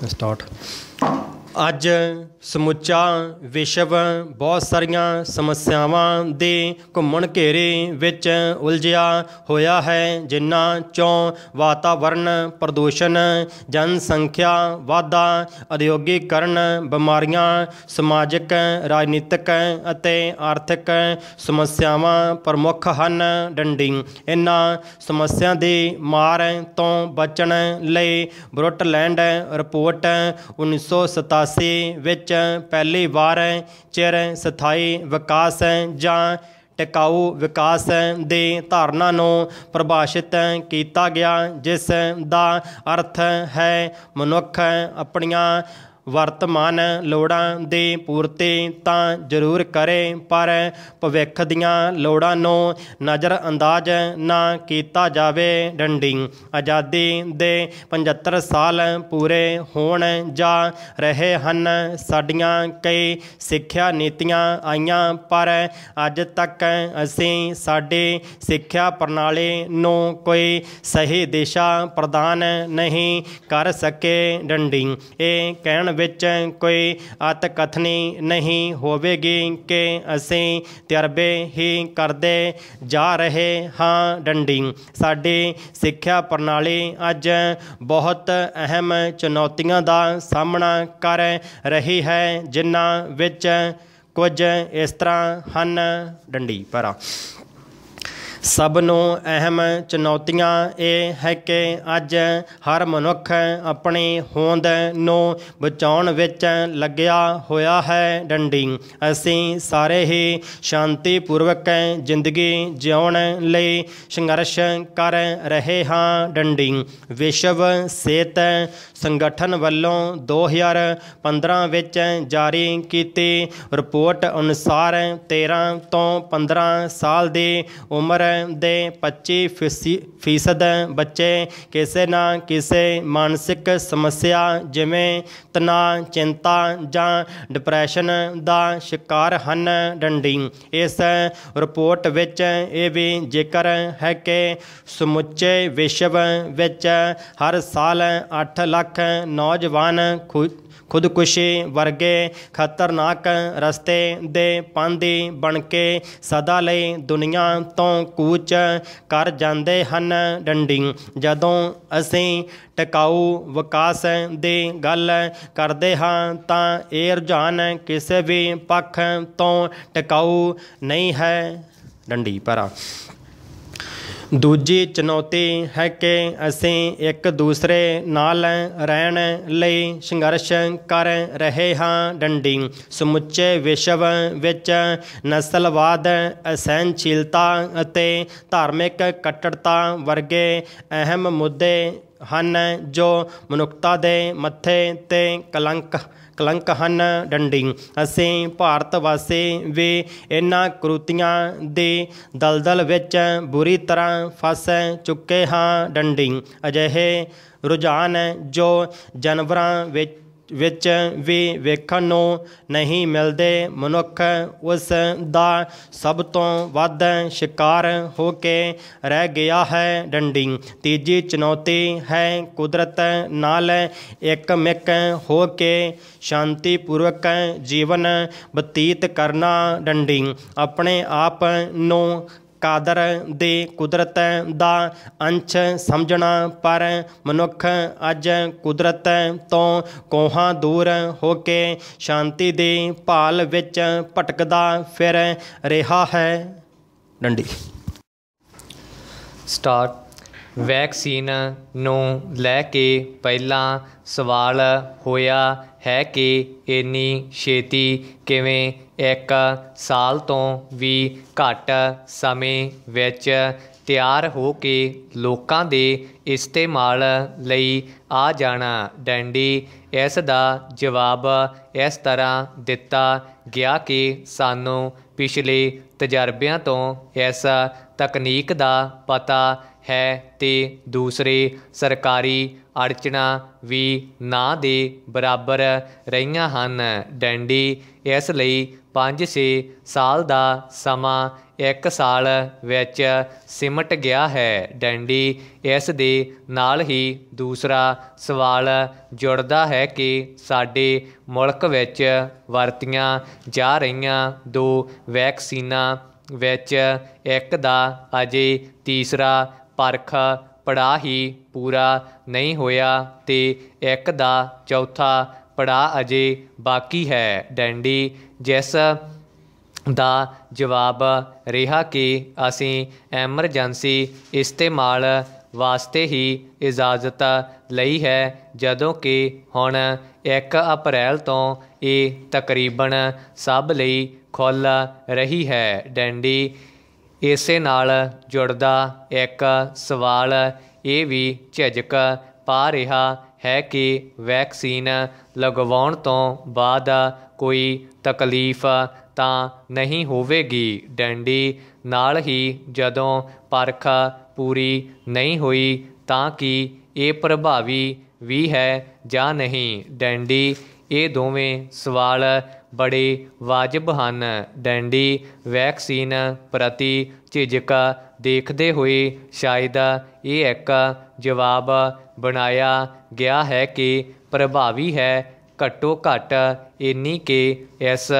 Let's start. ਅੱਜ ਸਮੁੱਚਾ ਵਿਸ਼ਵ ਬਹੁਤ ਸਾਰੀਆਂ ਸਮੱਸਿਆਵਾਂ ਦੇ ਘੁੰਮਣ ਘੇਰੇ ਵਿੱਚ ਉਲਝਿਆ ਹੋਇਆ ਹੈ ਜਿਨ੍ਹਾਂ ਚੋਂ ਵਾਤਾਵਰਣ ਪ੍ਰਦੂਸ਼ਣ ਜਨਸੰਖਿਆ ਵਾਧਾ ਉਦਯੋਗੀਕਰਨ ਬਿਮਾਰੀਆਂ ਸਮਾਜਿਕ ਰਾਜਨੀਤਿਕ ਅਤੇ ਆਰਥਿਕ ਸਮੱਸਿਆਵਾਂ ਪ੍ਰਮੁੱਖ ਹਨ ਡੰਡੀ ਇਹਨਾਂ ਸਮੱਸਿਆ ਦੇ ਮਾਰ ਤੋਂ ਬਚਣ ਲਈ ਬ੍ਰੁਟਲੈਂਡ ਰਿਪੋਰਟ 1987 ਪਾਸੇ ਵਿੱਚ ਪਹਿਲੀ ਵਾਰ ਚਿਰ ਸਥਾਈ ਵਿਕਾਸ ਜਾਂ ਟਿਕਾਊ ਵਿਕਾਸ ਦੇ ਧਾਰਨਾ ਨੂੰ ਪਰਿਭਾਸ਼ਿਤ ਕੀਤਾ ਗਿਆ ਜਿਸ ਦਾ ਅਰਥ ਹੈ ਮਨੁੱਖ ਆਪਣੀਆਂ ਵਰਤਮਾਨ ਲੋੜਾਂ ਦੇ ਪੂਰਤੇ ਤਾਂ ਜ਼ਰੂਰ ਕਰੇ ਪਰ ਭਵਿੱਖ ਦੀਆਂ ਲੋੜਾਂ ਨੂੰ ਨਜ਼ਰ ਅੰਦਾਜ਼ ਨਾ ਕੀਤਾ ਜਾਵੇ ਡੰਡੀ ਆਜ਼ਾਦੀ ਦੇ 75 ਸਾਲ ਪੂਰੇ ਹੋਣ ਜਾ ਰਹੇ ਹਨ ਸਾਡੀਆਂ ਕਈ ਸਿੱਖਿਆ ਨੀਤੀਆਂ ਆਈਆਂ ਪਰ ਅੱਜ ਤੱਕ ਅਸੀਂ ਸਾਡੇ ਸਿੱਖਿਆ ਪ੍ਰਣਾਲੀ ਨੂੰ ਕੋਈ ਸਹੀ ਦਿਸ਼ਾ ਪ੍ਰਦਾਨ ਨਹੀਂ ਕਰ ਸਕੇ ਡੰਡੀ ਇਹ ਕਹਿਣ ਵਿੱਚ ਕੋਈ ਅਤ ਕਥਨੀ ਨਹੀਂ ਹੋਵੇਗੀ ਕਿ ਅਸੀਂ ਤਰਬੇ ਹੀ ਕਰਦੇ ਜਾ ਰਹੇ ਹਾਂ ਡੰਡੀ ਸਾਡੀ ਸਿੱਖਿਆ ਪ੍ਰਣਾਲੀ ਅੱਜ ਬਹੁਤ ਅਹਿਮ ਚੁਣੌਤੀਆਂ ਦਾ ਸਾਹਮਣਾ ਕਰ ਰਹੀ ਹੈ ਜਿਨ੍ਹਾਂ ਵਿੱਚ ਕੁਝ ਇਸ ਤਰ੍ਹਾਂ ਹਨ ਡੰਡੀ ਪਰਾ ਸਭ ਨੂੰ ਅਹਿਮ ਚੁਣੌਤੀਆਂ ਇਹ ਹੈ ਕਿ ਅੱਜ ਹਰ ਮਨੁੱਖ ਆਪਣੀ ਹੋਂਦ ਨੂੰ ਬਚਾਉਣ ਵਿੱਚ ਲੱਗਿਆ ਹੋਇਆ ਹੈ ਡੰਡੀ ਅਸੀਂ ਸਾਰੇ ਹੀ ਸ਼ਾਂਤੀਪੂਰਵਕ ਜ਼ਿੰਦਗੀ ਜਿਉਣ ਲਈ ਸੰਘਰਸ਼ ਕਰ ਰਹੇ ਹਾਂ ਡੰਡੀ ਵਿਸ਼ਵ ਸਿਹਤ ਸੰਗਠਨ ਵੱਲੋਂ 2015 ਵਿੱਚ ਜਾਰੀ ਕੀਤੀ ਰਿਪੋਰਟ ਅਨੁਸਾਰ 13 ਤੋਂ 15 ਸਾਲ ਦੀ ਉਮਰ ਦੇ 25 ਫੀਸਦ ਬੱਚੇ ਕਿਸੇ ਨਾ ਕਿਸੇ ਮਾਨਸਿਕ ਸਮੱਸਿਆ ਜਿਵੇਂ ਤਣਾਅ ਚਿੰਤਾ ਜਾਂ ਡਿਪਰੈਸ਼ਨ ਦਾ ਸ਼ਿਕਾਰ ਹਨ ਡੰਡੀ ਇਸ ਰਿਪੋਰਟ ਵਿੱਚ ਇਹ ਵੀ ਜ਼ਿਕਰ ਹੈ ਕਿ ਸਮੁੱਚੇ ਵਿਸ਼ਵ ਵਿੱਚ ਹਰ ਸਾਲ 8 ਲੱਖ ਨੌਜਵਾਨ ਖੁਦਕੁਸ਼ੀ ਵਰਗੇ ਖਤਰਨਾਕ ਰਸਤੇ ਦੇ ਪੰਦੀ ਬਣ ਕੇ ਸਦਾ ਲਈ ਦੁਨੀਆ ਤੋਂ ਕੂਚ ਕਰ ਜਾਂਦੇ ਹਨ ਡੰਡੀ ਜਦੋਂ ਅਸੀਂ ਟਿਕਾਊ ਵਿਕਾਸ ਦੀ ਗੱਲ ਕਰਦੇ ਹਾਂ ਤਾਂ ਇਹ ਰੁਝਾਨ ਕਿਸੇ ਵੀ ਪੱਖ ਤੋਂ ਟਿਕਾਊ ਨਹੀਂ ਹੈ ਡੰਡੀ ਪਰਾ ਦੂਜੀ ਚੁਣੌਤੀ ਹੈ ਕਿ ਅਸੀਂ ਇੱਕ ਦੂਸਰੇ ਨਾਲ ਰਹਿਣ ਲਈ ਸੰਘਰਸ਼ ਕਰ ਰਹੇ ਹਾਂ ਡੰਡੀ ਸਮੁੱਚੇ ਵਿਸ਼ਵ ਵਿੱਚ ਨਸਲਵਾਦ ਅਸਹਿਨਸ਼ੀਲਤਾ ਅਤੇ ਧਾਰਮਿਕ ਕੱਟੜਤਾ ਵਰਗੇ ਅਹਿਮ ਮੁੱਦੇ ਹਨ ਜੋ ਮਨੁੱਖਤਾ ਦੇ ਮੱਥੇ ਤੇ ਕਲੰਕ ਕਲੰਕ ਹਨ ਡੰਡੀ ਅਸੀਂ ਭਾਰਤ ਵਾਸੀ ਵੀ ਇਨ੍ਹਾਂ ਕਰੂਤੀਆਂ ਦੇ ਦਲਦਲ ਵਿੱਚ ਬੁਰੀ ਤਰ੍ਹਾਂ ਫਸ ਚੁੱਕੇ ਹਾਂ ਡੰਡੀ ਅਜਿਹੇ ਰੁਝਾਨ ਜੋ ਜਾਨਵਰਾਂ ਵਿੱਚ ਵਿੱਚ ਵੀ ਵੇਖਣ ਨੂੰ ਨਹੀਂ ਮਿਲਦੇ ਮਨੁੱਖ ਉਸ ਦਾ ਸਭ ਤੋਂ ਵੱਧ ਸ਼ਿਕਾਰ ਹੋ ਕੇ ਰਹਿ ਗਿਆ ਹੈ ਡੰਡੀ ਤੀਜੀ ਚੁਣੌਤੀ ਹੈ ਕੁਦਰਤ ਨਾਲ ਇੱਕ ਮਿਕ ਹੋ ਕੇ ਸ਼ਾਂਤੀਪੂਰਵਕ ਜੀਵਨ ਬਤੀਤ ਕਰਨਾ ਡੰਡੀ ਆਪਣੇ ਆਪ ਨੂੰ ਕਾਦਰ ਦੇ ਕੁਦਰਤ ਦਾ ਅੰਸ਼ ਸਮਝਣਾ ਪਰ ਮਨੁੱਖ ਅੱਜ ਕੁਦਰਤ ਤੋਂ ਕੋਹਾਂ ਦੂਰ ਹੋ ਕੇ ਸ਼ਾਂਤੀ ਦੇ ਭਾਲ ਵਿੱਚ ਭਟਕਦਾ ਫਿਰ ਰਿਹਾ ਹੈ ਡੰਡੀ ਸਟਾਰ ਵੈਕਸੀਨ ਨੂੰ ਲੈ ਕੇ ਪਹਿਲਾਂ ਸਵਾਲ ਹੋਇਆ ਹੈ ਕਿ ਇੰਨੀ ਛੇਤੀ ਕਿਵੇਂ ਇੱਕ ਸਾਲ ਤੋਂ ਵੀ ਘੱਟ ਸਮੇਂ ਵਿੱਚ ਤਿਆਰ ਹੋ ਕੇ ਲੋਕਾਂ ਦੇ ਇਸਤੇਮਾਲ ਲਈ ਆ ਜਾਣਾ ਡੈਂਡੀ ਇਸ ਦਾ ਜਵਾਬ ਇਸ ਤਰ੍ਹਾਂ ਦਿੱਤਾ ਗਿਆ ਕਿ ਸਾਨੂੰ ਪਿਛਲੇ ਤਜਰਬਿਆਂ ਤੋਂ ਐਸਾ ਤਕਨੀਕ ਦਾ ਪਤਾ ਹੈ ਤੇ ਦੂਸਰੇ ਸਰਕਾਰੀ ਅੜਚਣਾ ਵੀ ਨਾ ਦੇ ਬਰਾਬਰ ਰਹੀਆਂ ਹਨ ਡੈਂਡੀ ਇਸ ਲਈ 5-6 ਸਾਲ ਦਾ ਸਮਾਂ 1 ਸਾਲ ਵਿੱਚ ਸਿਮਟ ਗਿਆ ਹੈ ਡੈਂਡੀ ਇਸ ਦੇ ਨਾਲ ਹੀ ਦੂਸਰਾ ਸਵਾਲ ਜੁੜਦਾ ਹੈ ਕਿ ਸਾਡੇ ਮੁਲਕ ਵਿੱਚ ਵਰਤੀਆਂ ਜਾ ਰਹੀਆਂ ਦੋ ਵੈਕਸੀਨਾਂ ਵਿੱਚ ਇੱਕ ਦਾ ਅਜੇ ਤੀਸਰਾ ਪਰਖ ਪੜਾਅ ਹੀ ਪੂਰਾ ਨਹੀਂ ਹੋਇਆ ਤੇ ਇੱਕ ਦਾ ਚੌਥਾ ਪੜਾਅ ਅਜੇ ਬਾਕੀ ਹੈ ਡੈਂਡੀ ਜਿਸ ਦਾ ਜਵਾਬ ਰਿਹਾ ਕਿ ਅਸੀਂ ਐਮਰਜੈਂਸੀ ਇਸਤੇਮਾਲ ਵਾਸਤੇ ਹੀ ਇਜਾਜ਼ਤ ਲਈ ਹੈ ਜਦੋਂ ਕਿ ਹੁਣ 1 ਅਪ੍ਰੈਲ ਤੋਂ ਇਹ ਤਕਰੀਬਨ ਸਭ ਲਈ ਖੁੱਲ੍ਹ ਰਹੀ ਹੈ ਡੈਂਡੀ ਇਸੇ ਨਾਲ ਜੁੜਦਾ ਇੱਕ ਸਵਾਲ ਇਹ ਵੀ ਝਿਜਕ ਪਾ ਰਿਹਾ ਹੈ ਕਿ ਵੈਕਸੀਨ ਲਗਵਾਉਣ ਤੋਂ ਬਾਅਦ ਕੋਈ ਤਕਲੀਫ ਤਾਂ ਨਹੀਂ ਹੋਵੇਗੀ ਡੈਂਡੀ ਨਾਲ ਹੀ ਜਦੋਂ ਪਰਖ ਪੂਰੀ ਨਹੀਂ ਹੋਈ ਤਾਂ ਕਿ ਇਹ ਪ੍ਰਭਾਵੀ ਵੀ ਹੈ ਜਾਂ ਨਹੀਂ ਡੈਂਡੀ ਇਹ ਦੋਵੇਂ ਸਵਾਲ ਬੜੇ ਵਾਜਬ ਹਨ ਡੈਂਡੀ ਵੈਕਸੀਨ ਪ੍ਰਤੀ ਝਿਜਕਾ ਦੇਖਦੇ ਹੋਏ ਸ਼ਾਇਦ ਇਹ ਇੱਕ ਜਵਾਬ ਬਣਾਇਆ ਗਿਆ ਹੈ ਕਿ ਪ੍ਰਭਾਵੀ ਹੈ ਘੱਟੋ ਘੱਟ ਇੰਨੀ ਕਿ ਇਸ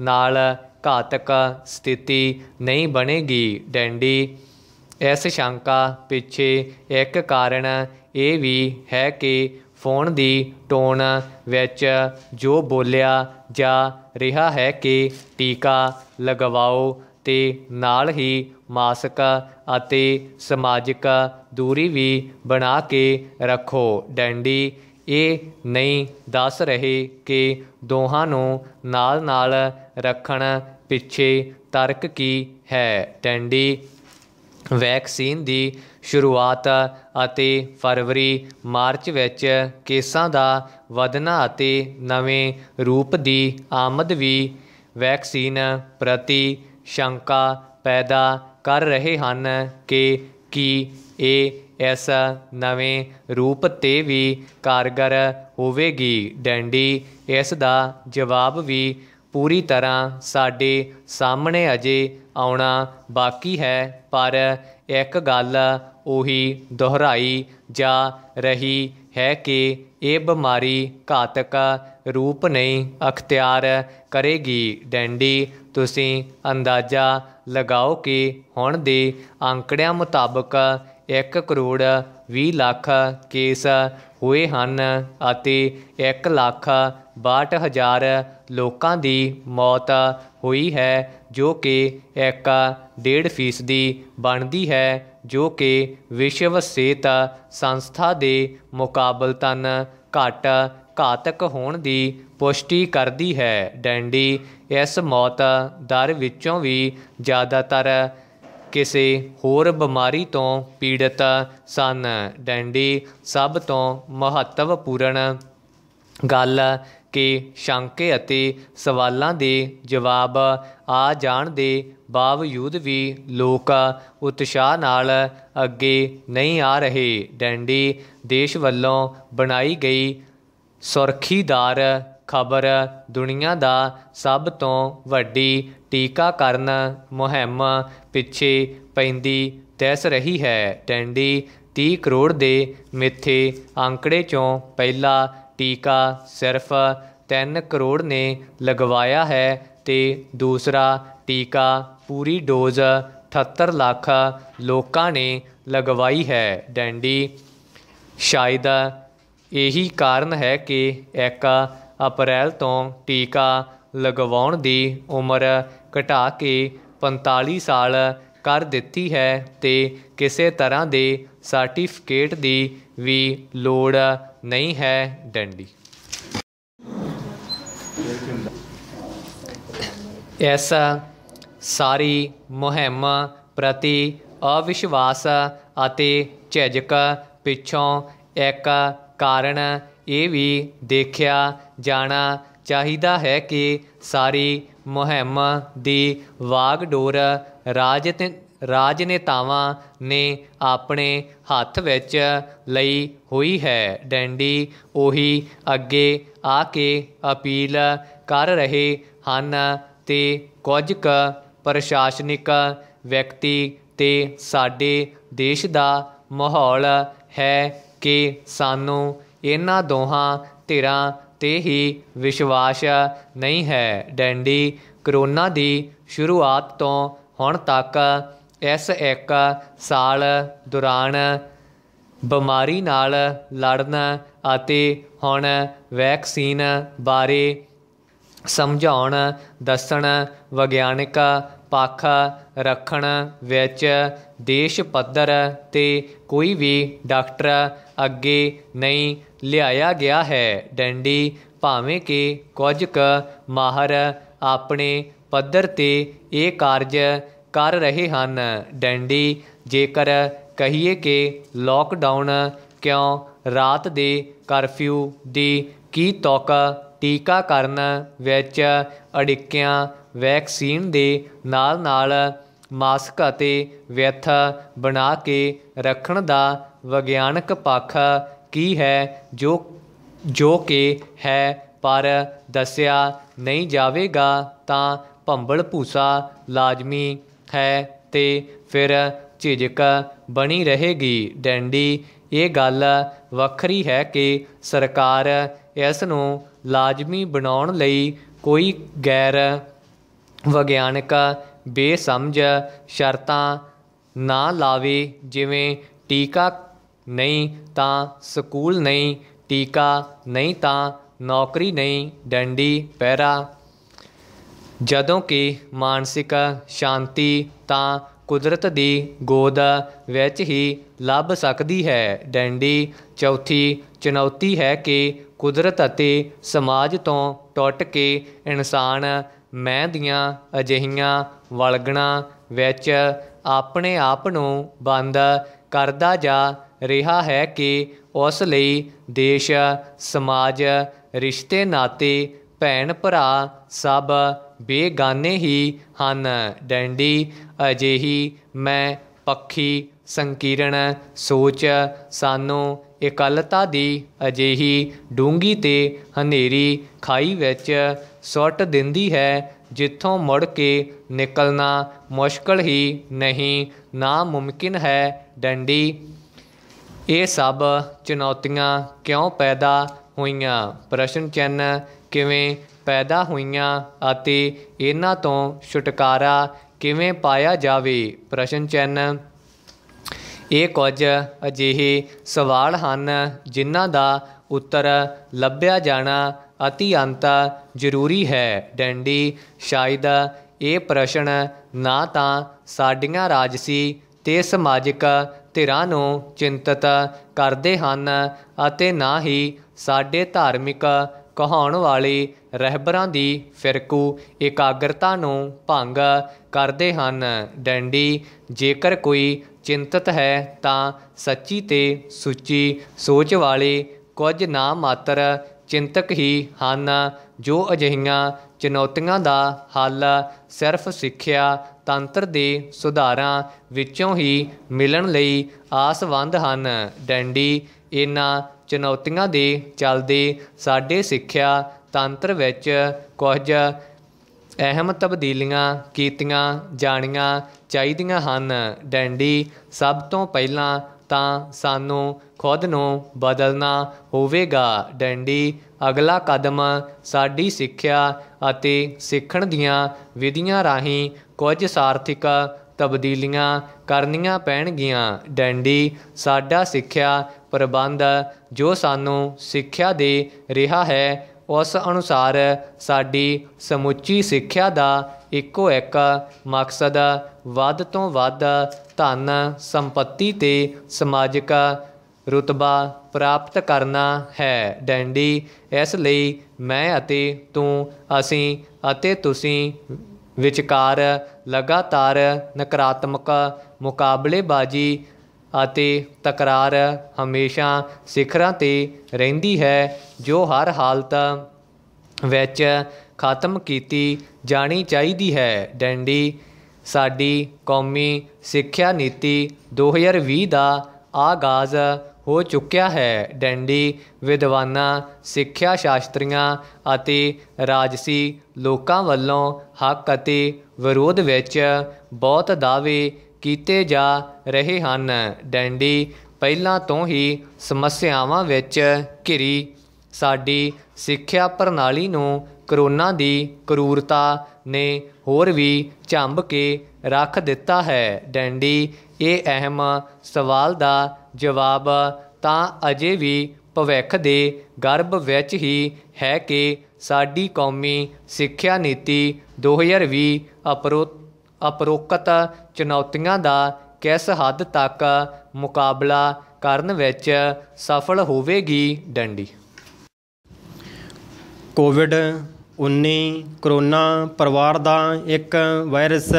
ਨਾਲ ਘਾਤਕ ਸਥਿਤੀ ਨਹੀਂ ਬਣੇਗੀ ਡੈਂਡੀ ਇਸ ਸ਼ੰਕਾ ਪਿੱਛੇ ਇੱਕ ਕਾਰਨ ਇਹ ਵੀ ਹੈ ਕਿ ਫ਼ੋਨ ਦੀ ਟੋਨ ਵਿੱਚ ਜੋ ਬੋਲਿਆ ਜਾ ਰਿਹਾ ਹੈ ਕਿ ਟੀਕਾ ਲਗਵਾਓ ਤੇ ਨਾਲ ਹੀ ਮਾਸਕ ਅਤੇ ਸਮਾਜਿਕ ਦੂਰੀ ਵੀ ਬਣਾ ਕੇ ਰੱਖੋ ਡੈਂਡੀ ਇਹ ਨਹੀਂ ਦੱਸ ਰਹੇ ਕਿ ਦੋਹਾਂ ਨੂੰ ਨਾਲ ਨਾਲ ਰੱਖਣ ਪਿੱਛੇ ਤਰਕ ਕੀ ਹੈ ਡੈਂਡੀ ਵੈਕਸੀਨ ਦੀ ਸ਼ੁਰੂਆਤ ਅਤੇ ਫਰਵਰੀ ਮਾਰਚ ਵਿੱਚ ਕੇਸਾਂ ਦਾ ਵਧਣਾ ਅਤੇ ਨਵੇਂ ਰੂਪ ਦੀ ਆਮਦ ਵੀ ਵੈਕਸੀਨ ਪ੍ਰਤੀ ਸ਼ੰਕਾ ਪੈਦਾ ਕਰ ਰਹੇ ਹਨ ਕਿ ਕੀ ਇਹ ਇਸ ਨਵੇਂ ਰੂਪ ਤੇ ਵੀ ਕਾਰਗਰ ਹੋਵੇਗੀ ਡੈਂਡੀ ਇਸ ਦਾ ਜਵਾਬ ਵੀ ਪੂਰੀ ਤਰ੍ਹਾਂ ਸਾਡੇ ਸਾਹਮਣੇ ਅਜੇ ਆਉਣਾ ਬਾਕੀ ਹੈ ਪਰ ਇੱਕ ਗੱਲ ਉਹੀ ਦੁਹਰਾਈ ਜਾ ਰਹੀ ਹੈ ਕਿ ਇਹ ਬਿਮਾਰੀ ਘਾਤਕ ਰੂਪ ਨਹੀਂ ਅਖਤਿਆਰ ਕਰੇਗੀ ਡੈਂਡੀ ਤੁਸੀਂ ਅੰਦਾਜ਼ਾ ਲਗਾਓ ਕਿ ਹੁਣ ਦੇ ਅੰਕੜਿਆਂ ਮੁਤਾਬਕ 1 ਕਰੋੜ 20 ਲੱਖ ਕੇਸ ਹੋਏ ਹਨ ਅਤੇ 1 ਲੱਖ ਬਾਹਠ ਹਜ਼ਾਰ ਲੋਕਾਂ ਦੀ ਮੌਤ ਹੋਈ ਹੈ ਜੋ ਕਿ ਇੱਕ ਡੇਢ ਫੀਸਦੀ ਬਣਦੀ ਹੈ ਜੋ ਕਿ ਵਿਸ਼ਵ ਸਿਹਤ ਸੰਸਥਾ ਦੇ ਮੁਕਾਬਲਤਨ ਘੱਟ ਘਾਤਕ ਹੋਣ ਦੀ ਪੁਸ਼ਟੀ ਕਰਦੀ ਹੈ ਡੈਂਡੀ ਇਸ ਮੌਤ ਦਰ ਵਿੱਚੋਂ ਵੀ ਜ਼ਿਆਦਾਤਰ ਕਿਸੇ ਹੋਰ ਬਿਮਾਰੀ ਤੋਂ ਪੀੜਤ ਸਨ ਡੈਂਡੀ ਸਭ ਤੋਂ ਮਹੱਤਵਪੂਰਨ ਗੱਲ ਕਿ ਸ਼ੰਕੇ ਅਤੇ ਸਵਾਲਾਂ ਦੇ ਜਵਾਬ ਆ ਜਾਣ ਦੇ ਬਾਵਜੂਦ ਵੀ ਲੋਕ ਉਤਸ਼ਾਹ ਨਾਲ ਅੱਗੇ ਨਹੀਂ ਆ ਰਹੇ ਡੈਂਡੀ ਦੇਸ਼ ਵੱਲੋਂ ਬਣਾਈ ਗਈ ਸੁਰਖੀਦਾਰ ਖਬਰ ਦੁਨੀਆ ਦਾ ਸਭ ਤੋਂ ਵੱਡੀ ਟੀਕਾਕਰਨ ਮੁਹਿੰਮ ਪਿੱਛੇ ਪੈਂਦੀ ਤੈਸ ਰਹੀ ਹੈ ਟੈਂਡੀ 30 ਕਰੋੜ ਦੇ ਮਿੱਥੇ ਅੰਕੜੇ ਚੋਂ ਪਹਿਲਾ ਟੀਕਾ ਸਿਰਫ 3 ਕਰੋੜ ਨੇ ਲਗਵਾਇਆ ਹੈ ਤੇ ਦੂਸਰਾ ਟੀਕਾ ਪੂਰੀ ਡੋਜ਼ 78 ਲੱਖ ਲੋਕਾਂ ਨੇ ਲਗਵਾਈ ਹੈ ਡੈਂਡੀ ਸ਼ਾਇਦ ਇਹੀ ਕਾਰਨ ਹੈ ਕਿ 1 ਅਪ੍ਰੈਲ ਤੋਂ ਟੀਕਾ ਲਗਵਾਉਣ ਦੀ ਉਮਰ ਘਟਾ ਕੇ 45 ਸਾਲ ਕਰ ਦਿੱਤੀ ਹੈ ਤੇ ਕਿਸੇ ਤਰ੍ਹਾਂ ਦੇ ਸਰਟੀਫਿਕੇਟ ਦੀ ਵੀ ਲੋੜ ਨਹੀਂ ਹੈ ਡੈਂਡੀ ਐਸਾ ਸਾਰੀ ਮੁਹਿੰਮ ਪ੍ਰਤੀ ਅਵਿਸ਼ਵਾਸ ਅਤੇ ਝਿਜਕ ਪਿੱਛੋਂ ਇੱਕ ਕਾਰਨ ਇਹ ਵੀ ਦੇਖਿਆ ਜਾਣਾ ਚਾਹੀਦਾ ਹੈ ਕਿ ਸਾਰੀ ਮੁਹਿੰਮ ਦੀ ਵਾਗਡੋਰ ਰਾਜਤ ਰਾਜਨੇਤਾਵਾਂ ਨੇ ਆਪਣੇ ਹੱਥ ਵਿੱਚ ਲਈ ਹੋਈ ਹੈ ਡੈਂਡੀ ਉਹੀ ਅੱਗੇ ਆ ਕੇ ਅਪੀਲ ਕਰ ਰਹੇ ਹਨ ਤੇ ਕੁਝ ਕ ਪ੍ਰਸ਼ਾਸਨਿਕ ਵਿਅਕਤੀ ਤੇ ਸਾਡੇ ਦੇਸ਼ ਦਾ ਮਾਹੌਲ ਹੈ ਕਿ ਸਾਨੂੰ ਇਹਨਾਂ ਦੋਹਾਂ ਧਿਰਾਂ ਤੇ ਹੀ ਵਿਸ਼ਵਾਸ ਨਹੀਂ ਹੈ ਡੈਂਡੀ ਕਰੋਨਾ ਦੀ ਸ਼ੁਰੂਆਤ ਤੋਂ ਹੁਣ ਤੱਕ ਇਸ ਇੱਕ ਸਾਲ ਦੌਰਾਨ ਬਿਮਾਰੀ ਨਾਲ ਲੜਨਾ ਅਤੇ ਹੁਣ ਵੈਕਸੀਨ ਬਾਰੇ ਸਮਝਾਉਣ ਦੱਸਣ ਵਿਗਿਆਨਿਕ ਪੱਖ ਰੱਖਣ ਵਿੱਚ ਦੇਸ਼ ਪੱਧਰ ਤੇ ਕੋਈ ਵੀ ਡਾਕਟਰ ਅੱਗੇ ਨਹੀਂ ਲਿਆਇਆ ਗਿਆ ਹੈ ਡੈਂਡੀ ਭਾਵੇਂ ਕਿ ਕੁਝ ਕ ਮਾਹਰ ਆਪਣੇ ਪੱਧਰ ਤੇ ਇਹ ਕਾਰਜ ਕਰ ਰਹੇ ਹਨ ਡੈਂਡੀ ਜੇਕਰ ਕਹੀਏ ਕਿ ਲੋਕਡਾਊਨ ਕਿਉਂ ਰਾਤ ਦੇ ਕਰਫਿਊ ਦੀ ਕੀ ਤੌਕ ਟੀਕਾਕਰਨ ਵਿੱਚ ਅੜਿੱਕਿਆਂ ਵੈਕਸੀਨ ਦੇ ਨਾਲ ਨਾਲ ਮਾਸਕ ਅਤੇ ਵਿਅਥ ਬਣਾ ਕੇ ਰੱਖਣ ਦਾ ਵਿਗਿਆਨਕ ਪੱਖ ਕੀ ਹੈ ਜੋ ਜੋ ਕਿ ਹੈ ਪਰ ਦੱਸਿਆ ਨਹੀਂ ਜਾਵੇਗਾ ਤਾਂ ਭੰਬਲ ਭੂਸਾ ਲਾਜ਼ਮੀ ਹੈ ਤੇ ਫਿਰ ਝਿਜਕ ਬਣੀ ਰਹੇਗੀ ਡੈਂਡੀ ਇਹ ਗੱਲ ਵੱਖਰੀ ਹੈ ਕਿ ਸਰਕਾਰ ਇਸ ਨੂੰ ਲਾਜ਼ਮੀ ਬਣਾਉਣ ਲਈ ਕੋਈ ਗੈਰ ਵਿਗਿਆਨਕ ਬੇਸਮਝ ਸ਼ਰਤਾਂ ਨਾ ਲਾਵੇ ਜਿਵੇਂ ਟੀਕਾ ਨਹੀਂ ਤਾਂ ਸਕੂਲ ਨਹੀਂ ਟੀਕਾ ਨਹੀਂ ਤਾਂ ਨੌਕਰੀ ਨਹੀਂ ਡੰਡੀ ਪੈਰਾ ਜਦੋਂ ਕਿ ਮਾਨਸਿਕ ਸ਼ਾਂਤੀ ਤਾਂ ਕੁਦਰਤ ਦੀ ਗੋਦ ਵਿੱਚ ਹੀ ਲੱਭ ਸਕਦੀ ਹੈ ਡੈਂਡੀ ਚੌਥੀ ਚੁਣੌਤੀ ਹੈ ਕਿ ਕੁਦਰਤ ਅਤੇ ਸਮਾਜ ਤੋਂ ਟੁੱਟ ਕੇ ਇਨਸਾਨ ਮੈਂ ਦੀਆਂ ਅਜਹੀਆਂ ਵਲਗਣਾ ਵਿੱਚ ਆਪਣੇ ਆਪ ਨੂੰ ਬੰਦ ਕਰਦਾ ਜਾ ਰਿਹਾ ਹੈ ਕਿ ਉਸ ਲਈ ਦੇਸ਼ ਸਮਾਜ ਰਿਸ਼ਤੇ ਨਾਤੇ ਭੈਣ ਭਰਾ ਸਭ ਬੇਗਾਨੇ ਹੀ ਹਨ ਡੈਂਡੀ ਅਜਿਹੀ ਮੈਂ ਪੱਖੀ ਸੰਕੀਰਣ ਸੋਚ ਸਾਨੂੰ ਇਕਲਤਾ ਦੀ ਅਜਿਹੀ ਡੂੰਗੀ ਤੇ ਹਨੇਰੀ ਖਾਈ ਵਿੱਚ ਸੁੱਟ ਦਿੰਦੀ ਹੈ ਜਿੱਥੋਂ ਮੁੜ ਕੇ ਨਿਕਲਣਾ ਮੁਸ਼ਕਲ ਹੀ ਨਹੀਂ ਨਾ ਮੁਮਕਿਨ ਹੈ ਡੰਡੀ ਇਹ ਸਭ ਚੁਣੌਤੀਆਂ ਕਿਉਂ ਪੈਦਾ ਹੋਈਆਂ ਪ੍ਰਸ਼ਨ ਚਿੰਨ ਕਿਵੇਂ ਪੈਦਾ ਹੋਈਆਂ ਅਤੇ ਇਹਨਾਂ ਤੋਂ ਛੁਟਕਾਰਾ ਕਿਵੇਂ ਪਾਇਆ ਜਾਵੇ ਪ੍ਰਸ਼ਨ ਚਿੰਨ ਇਹ ਕੁਝ ਅਜਿਹੇ ਸਵਾਲ ਹਨ ਜਿਨ੍ਹਾਂ ਦਾ ਉੱਤਰ ਲੱਭਿਆ ਜਾਣਾ ਅਤੀ ਅੰਤ ਜ਼ਰੂਰੀ ਹੈ ਡੈਂਡੀ ਸ਼ਾਇਦ ਇਹ ਪ੍ਰਸ਼ਨ ਨਾ ਤਾਂ ਸਾਡੀਆਂ ਰਾਜਸੀ ਤੇ ਸਮਾਜਿਕ ਧਿਰਾਂ ਨੂੰ ਚਿੰਤਤ ਕਰਦੇ ਹਨ ਅਤੇ ਨਾ ਹੀ ਸਾਡੇ ਧਾਰਮਿਕ ਕਹਾਉਣ ਵਾਲੇ ਰਹਿਬਰਾਂ ਦੀ ਫਿਰਕੂ ਇਕਾਗਰਤਾ ਨੂੰ ਭੰਗ ਕਰਦੇ ਹਨ ਡੈਂਡੀ ਜੇਕਰ ਕੋਈ ਚਿੰਤਤ ਹੈ ਤਾਂ ਸੱਚੀ ਤੇ ਸੁੱਚੀ ਸੋਚ ਵਾਲੇ ਕੁਝ ਨਾ ਮਾਤਰ ਚਿੰਤਕ ਹੀ ਹਨ ਜੋ ਅਜਿਹੀਆਂ ਚੁਣੌਤੀਆਂ ਦਾ ਹੱਲ ਸਿਰਫ ਸਿੱਖਿਆ ਤੰਤਰ ਦੇ ਸੁਧਾਰਾਂ ਵਿੱਚੋਂ ਹੀ ਮਿਲਣ ਲਈ ਆਸਵੰਦ ਹਨ ਡੈਂਡੀ ਇਹਨਾਂ ਚੁਣੌਤੀਆਂ ਦੇ ਚੱਲਦੇ ਸਾਡੇ ਸਿੱਖਿਆ ਤੰਤਰ ਵਿੱਚ ਕੁਝ ਅਹਿਮ ਤਬਦੀਲੀਆਂ ਕੀਤੀਆਂ ਜਾਣੀਆਂ ਚਾਹੀਦੀਆਂ ਹਨ ਡੈਂਡੀ ਸਭ ਤੋਂ ਪਹਿਲਾਂ ਤਾਂ ਸਾਨੂੰ ਖੁਦ ਨੂੰ ਬਦਲਣਾ ਹੋਵੇਗਾ ਡੈਂਡੀ ਅਗਲਾ ਕਦਮ ਸਾਡੀ ਸਿੱਖਿਆ ਅਤੇ ਸਿੱਖਣ ਦੀਆਂ ਵਿਧੀਆਂ ਰਾਹੀਂ ਕੁਝ ਸਾਰਥਿਕ ਤਬਦੀਲੀਆਂ ਕਰਨੀਆਂ ਪੈਣਗੀਆਂ ਡੈਂਡੀ ਸਾਡਾ ਸਿੱਖਿਆ ਪ੍ਰਬੰਧ ਜੋ ਸਾਨੂੰ ਸਿੱਖਿਆ ਦੇ ਰਿਹਾ ਹੈ ਉਸ ਅਨੁਸਾਰ ਸਾਡੀ ਸਮੁੱਚੀ ਸਿੱਖਿਆ ਦਾ ਇੱਕੋ ਇੱਕ ਮਕਸਦ ਵੱਧ ਤੋਂ ਵੱਧ ਧਨ ਸੰਪਤੀ ਤੇ ਸਮਾਜਿਕ ਰਤਬਾ ਪ੍ਰਾਪਤ ਕਰਨਾ ਹੈ ਡੈਂਡੀ ਇਸ ਲਈ ਮੈਂ ਅਤੇ ਤੂੰ ਅਸੀਂ ਅਤੇ ਤੁਸੀਂ ਵਿਚਕਾਰ ਲਗਾਤਾਰ ਨਕਾਰਾਤਮਕ ਮੁਕਾਬਲੇਬਾਜ਼ੀ ਅਤੇ ਤਕਰਾਰ ਹਮੇਸ਼ਾ ਸਿਖਰਾਂ ਤੇ ਰਹਿੰਦੀ ਹੈ ਜੋ ਹਰ ਹਾਲਤ ਵਿੱਚ ਖਤਮ ਕੀਤੀ ਜਾਣੀ ਚਾਹੀਦੀ ਹੈ ਡੈਂਡੀ ਸਾਡੀ ਕੌਮੀ ਸਿੱਖਿਆ ਨੀਤੀ 2020 ਦਾ ਆਗਾਜ਼ ਹੋ ਚੁੱਕਿਆ ਹੈ ਡੈਂਡੀ ਵਿਦਵਾਨਾਂ ਸਿੱਖਿਆ ਸ਼ਾਸਤਰੀਆਂ ਅਤੇ ਰਾਜਸੀ ਲੋਕਾਂ ਵੱਲੋਂ ਹੱਕ ਅਤੇ ਵਿਰੋਧ ਵਿੱਚ ਬਹੁਤ ਦਾਅਵੇ ਕੀਤੇ ਜਾ ਰਹੇ ਹਨ ਡੈਂਡੀ ਪਹਿਲਾਂ ਤੋਂ ਹੀ ਸਮੱਸਿਆਵਾਂ ਵਿੱਚ ਘਿਰੀ ਸਾਡੀ ਸਿੱਖਿਆ ਪ੍ਰਣਾਲੀ ਨੂੰ ਕਰੋਨਾ ਦੀ ਕਰੂਰਤਾ ਨੇ ਹੋਰ ਵੀ ਝੰਬ ਕੇ ਰੱਖ ਦਿੱਤਾ ਹੈ ਡੈਂਡੀ ਇਹ ਅਹਿਮ ਸਵਾਲ ਦਾ ਜਵਾਬ ਤਾਂ ਅਜੇ ਵੀ ਭਵਿੱਖ ਦੇ ਗਰਭ ਵਿੱਚ ਹੀ ਹੈ ਕਿ ਸਾਡੀ ਕੌਮੀ ਸਿੱਖਿਆ ਨੀਤੀ 2020 ਅਪਰੋ ਅਪਰੋਕਤ ਚੁਣੌਤੀਆਂ ਦਾ ਕਿਸ ਹੱਦ ਤੱਕ ਮੁਕਾਬਲਾ ਕਰਨ ਵਿੱਚ ਸਫਲ ਹੋਵੇਗੀ ਡੰਡੀ ਕੋਵਿਡ 19 ਕਰੋਨਾ ਪਰਿਵਾਰ ਦਾ ਇੱਕ ਵਾਇਰਸ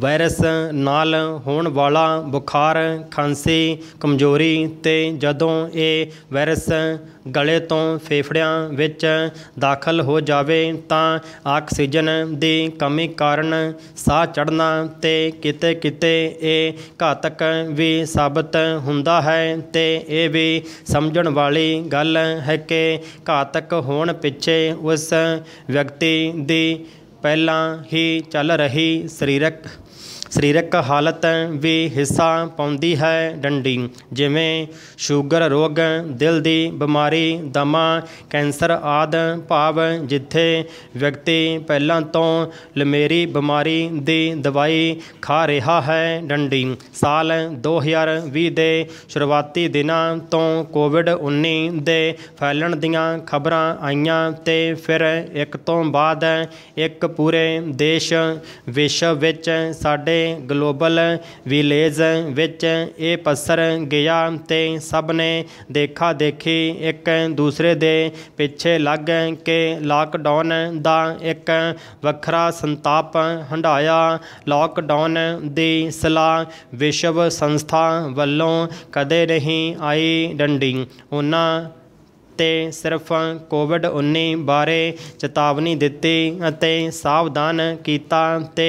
ਵਾਇਰਸ ਨਾਲ ਹੋਣ ਵਾਲਾ ਬੁਖਾਰ ਖਾਂਸੀ ਕਮਜ਼ੋਰੀ ਤੇ ਜਦੋਂ ਇਹ ਵਾਇਰਸ ਗਲੇ ਤੋਂ ਫੇਫੜਿਆਂ ਵਿੱਚ ਦਾਖਲ ਹੋ ਜਾਵੇ ਤਾਂ ਆਕਸੀਜਨ ਦੀ ਕਮੀ ਕਾਰਨ ਸਾਹ ਚੜਨਾ ਤੇ ਕਿਤੇ ਕਿਤੇ ਇਹ ਘਾਤਕ ਵੀ ਸਾਬਤ ਹੁੰਦਾ ਹੈ ਤੇ ਇਹ ਵੀ ਸਮਝਣ ਵਾਲੀ ਗੱਲ ਹੈ ਕਿ ਘਾਤਕ ਹੋਣ ਪਿੱਛੇ ਉਸ ਵਿਅਕਤੀ ਦੀ ਪਹਿਲਾਂ ਹੀ ਚੱਲ ਰਹੀ ਸਰੀਰਕ ਸਰੀਰਕ ਹਾਲਤ ਵੀ ਹਿੱਸਾ ਪਾਉਂਦੀ ਹੈ ਡੰਡੀ ਜਿਵੇਂ ਸ਼ੂਗਰ ਰੋਗ ਦਿਲ ਦੀ ਬਿਮਾਰੀ ਦਮਾ ਕੈਂਸਰ ਆਦ ਭਾਵ ਜਿੱਥੇ ਵਿਅਕਤੀ ਪਹਿਲਾਂ ਤੋਂ ਲਮੇਰੀ ਬਿਮਾਰੀ ਦੀ ਦਵਾਈ ਖਾ ਰਿਹਾ ਹੈ ਡੰਡੀ ਸਾਲ 2020 ਦੇ ਸ਼ੁਰੂਆਤੀ ਦਿਨਾਂ ਤੋਂ ਕੋਵਿਡ-19 ਦੇ ਫੈਲਣ ਦੀਆਂ ਖਬਰਾਂ ਆਈਆਂ ਤੇ ਫਿਰ ਇੱਕ ਤੋਂ ਬਾਅਦ ਇੱਕ ਪੂਰੇ ਦੇਸ਼ ਵਿਸ਼ਵ ਵਿੱਚ ਸਾਡੇ ਗਲੋਬਲ ਵਿਲੇਜ ਵਿੱਚ ਇਹ ਪਸਰ ਗਿਆ ਤੇ ਸਭ ਨੇ ਦੇਖਾ ਦੇਖੀ ਇੱਕ ਦੂਸਰੇ ਦੇ ਪਿੱਛੇ ਲੱਗ ਕੇ ਲਾਕਡਾਊਨ ਦਾ ਇੱਕ ਵੱਖਰਾ ਸੰਤਾਪ ਹੰਡਾਇਆ ਲਾਕਡਾਊਨ ਦੀ ਸਲਾਹ ਵਿਸ਼ਵ ਸੰਸਥਾ ਵੱਲੋਂ ਕਦੇ ਨਹੀਂ ਆਈ ਡੰਡਿੰਗ ਉਹਨਾਂ ਅਤੇ ਸਿਰਫ ਕੋਵਿਡ-19 ਬਾਰੇ ਚੇਤਾਵਨੀ ਦਿੱਤੀ ਅਤੇ ਸਾਵਧਾਨ ਕੀਤਾ ਤੇ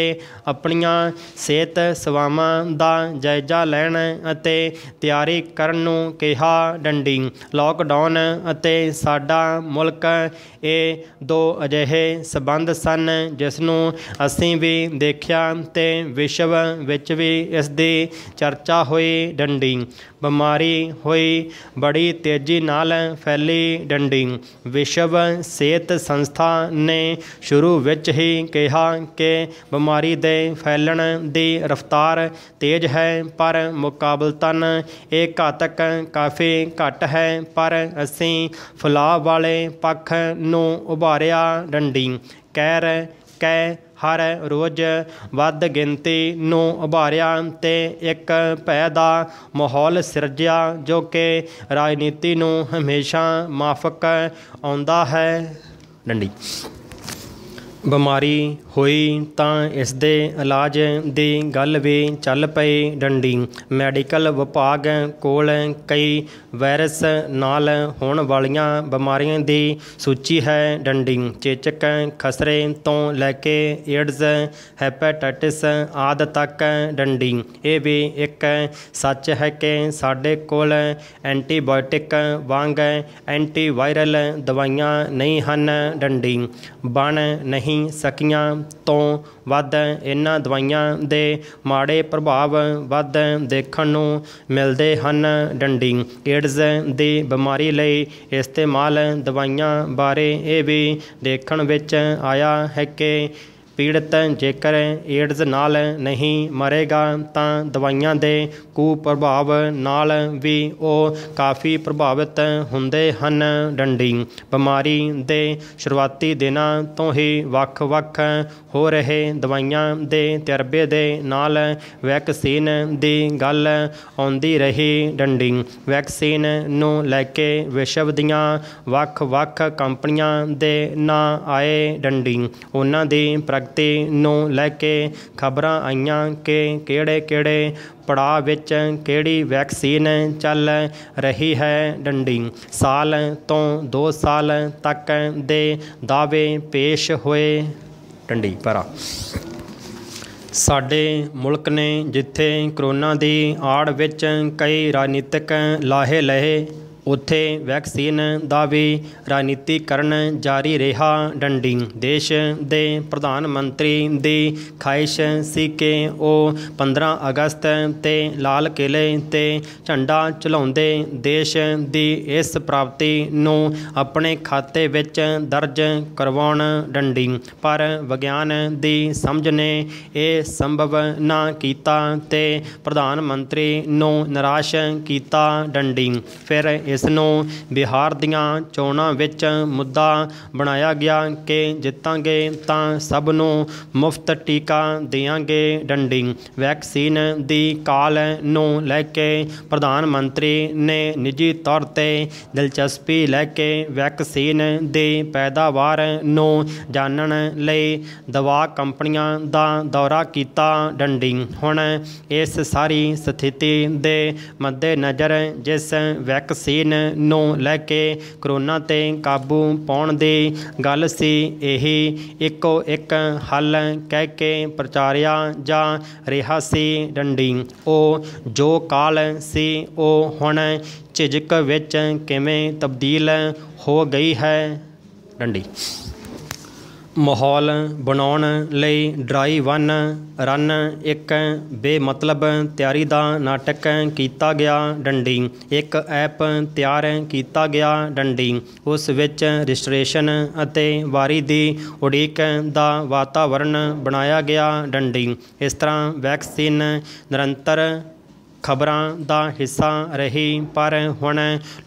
ਆਪਣੀਆਂ ਸਿਹਤ ਸਵਾਮਾਂ ਦਾ ਜਾਇਜ਼ਾ ਲੈਣ ਅਤੇ ਤਿਆਰੀ ਕਰਨ ਨੂੰ ਕਿਹਾ ਡੰਡੀ ਲਾਕਡਾਊਨ ਅਤੇ ਸਾਡਾ ਮੁਲਕ ਇਹ ਦੋ ਅਜਿਹੇ ਸਬੰਧ ਸਨ ਜਿਸ ਨੂੰ ਅਸੀਂ ਵੀ ਦੇਖਿਆ ਤੇ ਵਿਸ਼ਵ ਵਿੱਚ ਵੀ ਇਸ ਦੀ ਚਰਚਾ ਹੋਈ ਡੰਡੀ ਬਿਮਾਰੀ ਹੋਈ ਬੜੀ ਤੇਜ਼ੀ ਨਾਲ ਫੈਲੀ ਡੰਡੀ ਵਿਸ਼ਵ ਸਿਹਤ ਸੰਸਥਾ ਨੇ ਸ਼ੁਰੂ ਵਿੱਚ ਹੀ ਕਿਹਾ ਕਿ ਬਿਮਾਰੀ ਦੇ ਫੈਲਣ ਦੀ ਰਫ਼ਤਾਰ ਤੇਜ਼ ਹੈ ਪਰ ਮੁਕਾਬਲਤਨ ਇਹ ਘਾਤਕ ਕਾਫੀ ਘੱਟ ਹੈ ਪਰ ਅਸੀਂ ਫਲਾਅ ਵਾਲੇ ਪੱਖ ਨੂੰ ਉਭਾਰਿਆ ਡੰਡੀ ਕਹਿ ਕਹਿ ਹਰ ਰੋਜ਼ ਵੱਧ ਗਿਣਤੀ ਨੂੰ ਉਭਾਰਿਆ ਤੇ ਇੱਕ ਭੈ ਦਾ ਮਾਹੌਲ ਸਿਰਜਿਆ ਜੋ ਕਿ ਰਾਜਨੀਤੀ ਨੂੰ ਹਮੇਸ਼ਾ ਮਾਫਕ ਆਉਂਦਾ ਹੈ ਡੰਡੀ ਬਿਮਾਰੀ ਹੋਈ ਤਾਂ ਇਸ ਦੇ ਇਲਾਜ ਦੀ ਗੱਲ ਵੀ ਚੱਲ ਪਈ ਡੰਡੀ ਮੈਡੀਕਲ ਵਿਭਾਗ ਕੋਲ ਕਈ ਵਾਇਰਸ ਨਾਲ ਹੋਣ ਵਾਲੀਆਂ ਬਿਮਾਰੀਆਂ ਦੀ ਸੂਚੀ ਹੈ ਡੰਡੀ ਚੇਚਕ ਖਸਰੇ ਤੋਂ ਲੈ ਕੇ ਏਡਸ ਹੈਪੇਟਾਈਟਿਸ ਆਦਿ ਤੱਕ ਡੰਡੀ ਇਹ ਵੀ ਇੱਕ ਸੱਚ ਹੈ ਕਿ ਸਾਡੇ ਕੋਲ ਐਂਟੀਬਾਇਓਟਿਕ ਵਾਂਗ ਐਂਟੀਵਾਇਰਲ ਦਵਾਈਆਂ ਨਹੀਂ ਹਨ ਡੰਡੀ ਬਣ ਨਹੀਂ ਨਹੀਂ ਸਕੀਆਂ ਤੋਂ ਵੱਧ ਇਹਨਾਂ ਦਵਾਈਆਂ ਦੇ ਮਾੜੇ ਪ੍ਰਭਾਵ ਵੱਧ ਦੇਖਣ ਨੂੰ ਮਿਲਦੇ ਹਨ ਡੰਡੀ ਏਡਜ਼ ਦੀ ਬਿਮਾਰੀ ਲਈ ਇਸਤੇਮਾਲ ਦਵਾਈਆਂ ਬਾਰੇ ਇਹ ਵੀ ਦੇਖਣ ਵਿੱਚ ਆਇਆ ਹੈ ਕਿ ਪੀੜਤ ਜੇਕਰ ਏਡਜ਼ ਨਾਲ ਨਹੀਂ ਮਰੇਗਾ ਤਾਂ ਦਵਾਈਆਂ ਦੇ ਕੁਪ੍ਰਭਾਵ ਨਾਲ ਵੀ ਉਹ ਕਾਫੀ ਪ੍ਰਭਾਵਿਤ ਹੁੰਦੇ ਹਨ ਡੰਡੀ ਬਿਮਾਰੀ ਦੇ ਸ਼ੁਰੂਆਤੀ ਦਿਨਾਂ ਤੋਂ ਹੀ ਵੱਖ-ਵੱਖ ਹੋ ਰਹੇ ਦਵਾਈਆਂ ਦੇ ਤਜਰਬੇ ਦੇ ਨਾਲ ਵੈਕਸੀਨ ਦੀ ਗੱਲ ਆਉਂਦੀ ਰਹੀ ਡੰਡੀ ਵੈਕਸੀਨ ਨੂੰ ਲੈ ਕੇ ਵਿਸ਼ਵ ਦੀਆਂ ਵੱਖ-ਵੱਖ ਕੰਪਨੀਆਂ ਦੇ ਨਾਂ ਆਏ ਡੰਡੀ ਉਹਨਾਂ ਦੀ ਪ੍ਰਗਤੀ ਧਰਤੀ ਨੂੰ ਲੈ ਕੇ ਖਬਰਾਂ ਆਈਆਂ ਕਿ ਕਿਹੜੇ ਕਿਹੜੇ ਪੜਾਅ ਵਿੱਚ ਕਿਹੜੀ ਵੈਕਸੀਨ ਚੱਲ ਰਹੀ ਹੈ ਡੰਡੀ ਸਾਲ ਤੋਂ 2 ਸਾਲ ਤੱਕ ਦੇ ਦਾਅਵੇ ਪੇਸ਼ ਹੋਏ ਡੰਡੀ ਪਰਾ ਸਾਡੇ ਮੁਲਕ ਨੇ ਜਿੱਥੇ ਕਰੋਨਾ ਦੀ ਆੜ ਵਿੱਚ ਕਈ ਰਾਜਨੀਤਿਕ ਲਾਹੇ ਲਹੇ ਉੱਥੇ ਵੈਕਸੀਨ ਦਾ ਵੀ ਰਾਜਨੀਤੀਕਰਨ ਜਾਰੀ ਰਿਹਾ ਡੰਡੀ ਦੇਸ਼ ਦੇ ਪ੍ਰਧਾਨ ਮੰਤਰੀ ਦੀ ਖਾਇਸ਼ ਸੀ ਕਿ ਉਹ 15 ਅਗਸਤ ਤੇ ਲਾਲ ਕਿਲੇ ਤੇ ਝੰਡਾ ਚਲਾਉਂਦੇ ਦੇਸ਼ ਦੀ ਇਸ ਪ੍ਰਾਪਤੀ ਨੂੰ ਆਪਣੇ ਖਾਤੇ ਵਿੱਚ ਦਰਜ ਕਰਵਾਉਣ ਡੰਡੀ ਪਰ ਵਿਗਿਆਨ ਦੀ ਸਮਝ ਨੇ ਇਹ ਸੰਭਵ ਨਾ ਕੀਤਾ ਤੇ ਪ੍ਰਧਾਨ ਮੰਤਰੀ ਨੂੰ ਨਿਰਾਸ਼ ਕੀਤਾ ਡੰਡੀ ਫਿਰ ਇਸ ਨੂੰ ਬਿਹਾਰ ਦੀਆਂ ਚੋਣਾਂ ਵਿੱਚ ਮੁੱਦਾ ਬਣਾਇਆ ਗਿਆ ਕਿ ਜਿੱਤਾਂਗੇ ਤਾਂ ਸਭ ਨੂੰ ਮੁਫਤ ਟੀਕਾ ਦੇਵਾਂਗੇ ਡੰਡੀ ਵੈਕਸੀਨ ਦੀ ਕਾਲ ਨੂੰ ਲੈ ਕੇ ਪ੍ਰਧਾਨ ਮੰਤਰੀ ਨੇ ਨਿੱਜੀ ਤੌਰ ਤੇ ਦਿਲਚਸਪੀ ਲੈ ਕੇ ਵੈਕਸੀਨ ਦੇ ਪੈਦਾਵਾਰ ਨੂੰ ਜਾਣਨ ਲਈ ਦਵਾ ਕੰਪਨੀਆਂ ਦਾ ਦੌਰਾ ਕੀਤਾ ਡੰਡੀ ਹੁਣ ਇਸ ਸਾਰੀ ਸਥਿਤੀ ਦੇ ਮੱਦੇ ਨਜ਼ਰ ਜਿਸ ਵੈਕਸੀਨ ਚੀਨ ਨੂੰ ਲੈ ਕੇ ਕਰੋਨਾ ਤੇ ਕਾਬੂ ਪਾਉਣ ਦੀ ਗੱਲ ਸੀ ਇਹ ਇੱਕੋ ਇੱਕ ਹੱਲ ਕਹਿ ਕੇ ਪ੍ਰਚਾਰਿਆ ਜਾ ਰਿਹਾ ਸੀ ਡੰਡੀ ਉਹ ਜੋ ਕਾਲ ਸੀ ਉਹ ਹੁਣ ਝਿਜਕ ਵਿੱਚ ਕਿਵੇਂ ਤਬਦੀਲ ਹੋ ਗਈ ਹੈ ਡੰਡੀ ਮਾਹੌਲ ਬਣਾਉਣ ਲਈ ਡਰਾਈ ਵਨ ਰਨ ਇੱਕ ਬੇਮਤਲਬ ਤਿਆਰੀ ਦਾ ਨਾਟਕ ਕੀਤਾ ਗਿਆ ਡੰਡੀ ਇੱਕ ਐਪ ਤਿਆਰ ਕੀਤਾ ਗਿਆ ਡੰਡੀ ਉਸ ਵਿੱਚ ਰਜਿਸਟ੍ਰੇਸ਼ਨ ਅਤੇ ਵਾਰੀ ਦੀ ਉਡੀਕ ਦਾ ਵਾਤਾਵਰਣ ਬਣਾਇਆ ਗਿਆ ਡੰਡੀ ਇਸ ਤਰ੍ਹਾਂ ਵੈਕਸੀਨ ਨਿਰੰਤਰ ਖਬਰਾਂ ਦਾ ਹਿੱਸਾ ਰਹੀ ਪਰ ਹੁਣ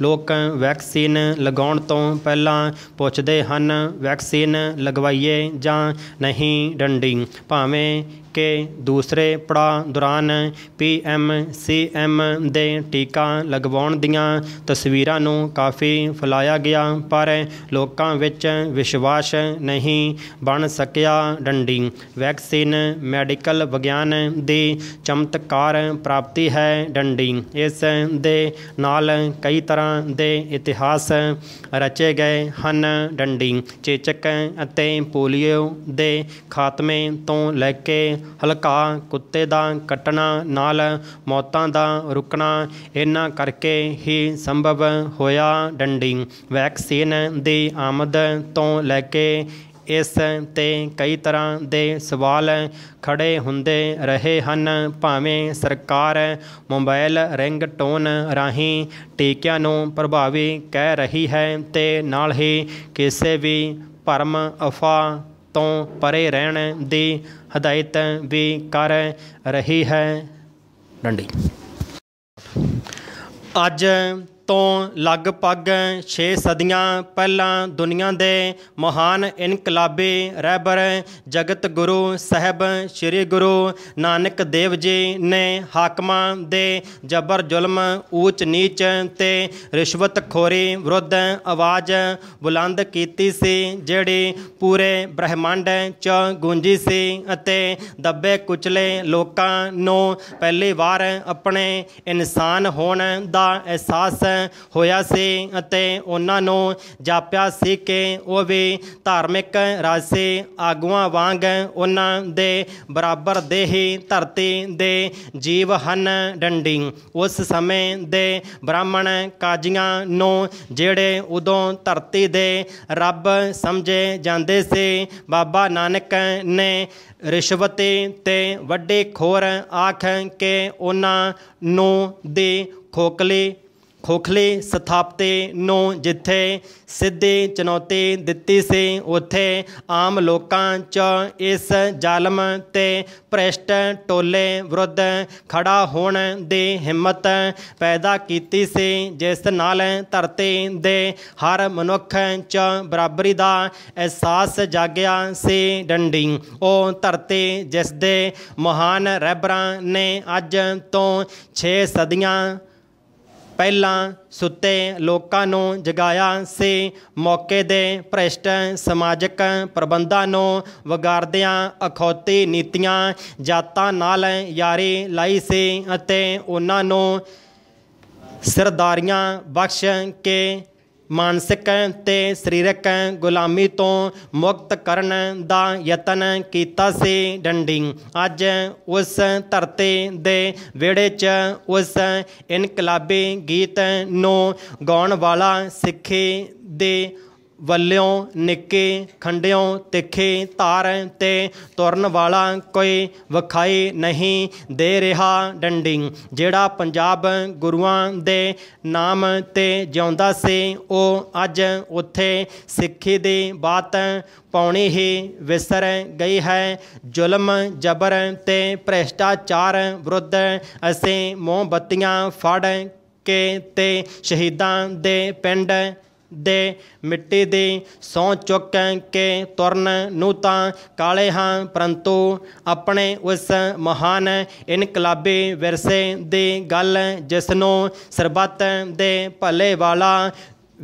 ਲੋਕ ਵੈਕਸੀਨ ਲਗਾਉਣ ਤੋਂ ਪਹਿਲਾਂ ਪੁੱਛਦੇ ਹਨ ਵੈਕਸੀਨ ਲਗਵਾਈਏ ਜਾਂ ਨਹੀਂ ਡੰਡੀ ਭਾਵੇਂ ਕੇ ਦੂਸਰੇ ਪੜਾਅ ਦੌਰਾਨ ਪੀਐਮ ਸੀਐਮ ਦੇ ਟੀਕਾ ਲਗਵਾਉਣ ਦੀਆਂ ਤਸਵੀਰਾਂ ਨੂੰ ਕਾਫੀ ਫਲਾਇਆ ਗਿਆ ਪਰ ਲੋਕਾਂ ਵਿੱਚ ਵਿਸ਼ਵਾਸ ਨਹੀਂ ਬਣ ਸਕਿਆ ਡੰਡੀ ਵੈਕਸੀਨ ਮੈਡੀਕਲ ਵਿਗਿਆਨ ਦੀ ਚਮਤਕਾਰ ਪ੍ਰਾਪਤੀ ਹੈ ਡੰਡੀ ਇਸ ਦੇ ਨਾਲ ਕਈ ਤਰ੍ਹਾਂ ਦੇ ਇਤਿਹਾਸ ਰਚੇ ਗਏ ਹਨ ਡੰਡੀ ਚੇਚਕ ਅਤੇ ਪੋਲੀਓ ਦੇ ਖਾਤਮੇ ਤੋਂ ਲੈ ਕੇ ਹਲਕਾ ਕੁੱਤੇ ਦਾ ਕੱਟਣਾ ਨਾਲ ਮੌਤਾਂ ਦਾ ਰੁਕਣਾ ਇਹਨਾਂ ਕਰਕੇ ਹੀ ਸੰਭਵ ਹੋਇਆ ਡੰਡੀ ਵੈਕਸੀਨ ਦੀ ਆਮਦ ਤੋਂ ਲੈ ਕੇ ਇਸ ਤੇ ਕਈ ਤਰ੍ਹਾਂ ਦੇ ਸਵਾਲ ਖੜੇ ਹੁੰਦੇ ਰਹੇ ਹਨ ਭਾਵੇਂ ਸਰਕਾਰ ਮੋਬਾਈਲ ਰਿੰਗਟੋਨ ਰਾਹੀਂ ਟੀਕਿਆਂ ਨੂੰ ਪ੍ਰਭਾਵੀ ਕਹਿ ਰਹੀ ਹੈ ਤੇ ਨਾਲ ਹੀ ਕਿਸੇ ਵੀ ਪਰਮ ਅਫਾ ਤੋਂ ਪਰੇ ਰਹਿਣ ਦੀ ਹਦਾਇਤ ਵੀ ਕਰ ਰਹੀ ਹੈ ਡੰਡੀ ਅੱਜ ਤੋਂ ਲਗਭਗ 6 ਸਦੀਆਂ ਪਹਿਲਾਂ ਦੁਨੀਆ ਦੇ ਮਹਾਨ ਇਨਕਲਾਬੀ ਰਹਿਬਰ ਜਗਤ ਗੁਰੂ ਸਾਹਿਬ ਸ੍ਰੀ ਗੁਰੂ ਨਾਨਕ ਦੇਵ ਜੀ ਨੇ ਹਾਕਮਾਂ ਦੇ ਜ਼ਬਰ ਜ਼ੁਲਮ ਊਚ ਨੀਚ ਤੇ ਰਿਸ਼ਵਤ ਖੋਰੀ ਵਿਰੁੱਧ ਆਵਾਜ਼ ਬੁਲੰਦ ਕੀਤੀ ਸੀ ਜਿਹੜੀ ਪੂਰੇ ਬ੍ਰਹਿਮੰਡ 'ਚ ਗੂੰਜੀ ਸੀ ਅਤੇ ਦੱਬੇ ਕੁਚਲੇ ਲੋਕਾਂ ਨੂੰ ਪਹਿਲੀ ਵਾਰ ਆਪਣੇ ਇਨਸਾਨ ਹੋਣ ਦਾ ਅਹਿਸਾਸ ਹੋਇਆ ਸੀ ਅਤੇ ਉਹਨਾਂ ਨੂੰ ਜਾਪਿਆ ਸੀ ਕਿ ਉਹ ਵੀ ਧਾਰਮਿਕ ਰਾਜਸੀ ਆਗੂਆਂ ਵਾਂਗ ਉਹਨਾਂ ਦੇ ਬਰਾਬਰ ਦੇ ਹੀ ਧਰਤੀ ਦੇ ਜੀਵ ਹਨ ਡੰਡੀ ਉਸ ਸਮੇਂ ਦੇ ਬ੍ਰਾਹਮਣ ਕਾਜੀਆਂ ਨੂੰ ਜਿਹੜੇ ਉਦੋਂ ਧਰਤੀ ਦੇ ਰੱਬ ਸਮਝੇ ਜਾਂਦੇ ਸੀ ਬਾਬਾ ਨਾਨਕ ਨੇ ਰਿਸ਼ਵਤੇ ਤੇ ਵੱਡੇ ਖੋਰ ਆਖ ਕੇ ਉਹਨਾਂ ਨੂੰ ਦੇ ਖੋਕਲੇ ਖੋਖਲੇ ਸਥਾਪਤੇ ਨੂੰ ਜਿੱਥੇ ਸਿੱਧੇ ਚੁਣੌਤੀ ਦਿੱਤੀ ਸੀ ਉੱਥੇ ਆਮ ਲੋਕਾਂ 'ਚ ਇਸ ਜ਼ਾਲਮ ਤੇ ਪ੍ਰਸ਼ਟ ਟੋਲੇ ਵਿਰੁੱਧ ਖੜਾ ਹੋਣ ਦੀ ਹਿੰਮਤ ਪੈਦਾ ਕੀਤੀ ਸੀ ਜਿਸ ਨਾਲ ਧਰਤੀ ਦੇ ਹਰ ਮਨੁੱਖ 'ਚ ਬਰਾਬਰੀ ਦਾ ਅਹਿਸਾਸ ਜਾਗਿਆ ਸੀ ਡੰਡੀ ਉਹ ਧਰਤੀ ਜਿਸ ਦੇ ਮਹਾਨ ਰਹਿਬਰਾਂ ਨੇ ਅੱਜ ਤੋਂ 6 ਸਦੀਆਂ ਪਹਿਲਾਂ ਸੁੱਤੇ ਲੋਕਾਂ ਨੂੰ ਜਗਾਇਆ ਸੀ ਮੌਕੇ ਦੇ ਭ੍ਰਿਸ਼ਟ ਸਮਾਜਿਕ ਪ੍ਰਬੰਧਾਂ ਨੂੰ ਵਿਗਾਰਦਿਆਂ ਅਖੌਤੀ ਨੀਤੀਆਂ ਜਾਤਾਂ ਨਾਲ ਯਾਰੀ ਲਾਈ ਸੀ ਅਤੇ ਉਹਨਾਂ ਨੂੰ ਸਰਦਾਰੀਆਂ ਬਖਸ਼ ਕੇ ਮਾਨਸਿਕ ਤੇ ਸਰੀਰਕ ਗੁਲਾਮੀ ਤੋਂ ਮੁਕਤ ਕਰਨ ਦਾ ਯਤਨ ਕੀਤਾ ਸੀ ਡੰਡੀ ਅੱਜ ਉਸ ਧਰਤੀ ਦੇ ਵਿੜੇ 'ਚ ਉਸ ਇਨਕਲਾਬੀ ਗੀਤ ਨੂੰ ਗਾਉਣ ਵਾਲਾ ਸਿੱਖੀ ਦੇ ਵੱਲਿਓ ਨਿੱਕੇ ਖੰਡਿਓ ਤਿੱਖੇ ਧਾਰ ਤੇ ਤੁਰਨ ਵਾਲਾ ਕੋਈ ਵਿਖਾਈ ਨਹੀਂ ਦੇ ਰਿਹਾ ਡੰਡੀ ਜਿਹੜਾ ਪੰਜਾਬ ਗੁਰੂਆਂ ਦੇ ਨਾਮ ਤੇ ਜਿਉਂਦਾ ਸੀ ਉਹ ਅੱਜ ਉੱਥੇ ਸਿੱਖੀ ਦੀ ਬਾਤ ਪਾਉਣੀ ਹੀ ਵਿਸਰ ਗਈ ਹੈ ਜ਼ੁਲਮ ਜ਼ਬਰ ਤੇ ਭ੍ਰਿਸ਼ਟਾਚਾਰ ਵਿਰੁੱਧ ਅਸੀਂ ਮੋਮਬੱਤੀਆਂ ਫੜ ਕੇ ਤੇ ਸ਼ਹੀਦਾਂ ਦੇ ਪਿੰਡ ਦੇ ਮਿੱਟੀ ਦੀ ਸੌ ਚੁੱਕ ਕੇ ਤੁਰਨ ਨੂੰ ਤਾਂ ਕਾਲੇ ਹਾਂ ਪਰੰਤੂ ਆਪਣੇ ਉਸ ਮਹਾਨ ਇਨਕਲਾਬੀ ਵਿਰਸੇ ਦੀ ਗੱਲ ਜਿਸ ਨੂੰ ਸਰਬੱਤ ਦੇ ਭਲੇ ਵਾਲਾ